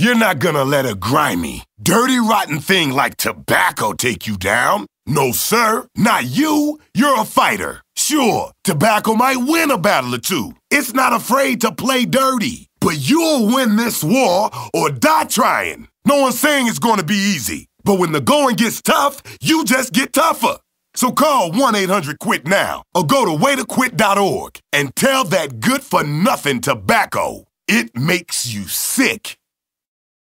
You're not gonna let a grimy, dirty, rotten thing like tobacco take you down. No, sir, not you. You're a fighter. Sure, tobacco might win a battle or two. It's not afraid to play dirty. But you'll win this war or die trying. No one's saying it's gonna be easy. But when the going gets tough, you just get tougher. So call 1 800 QUIT now or go to waytoquit.org and tell that good for nothing tobacco it makes you sick.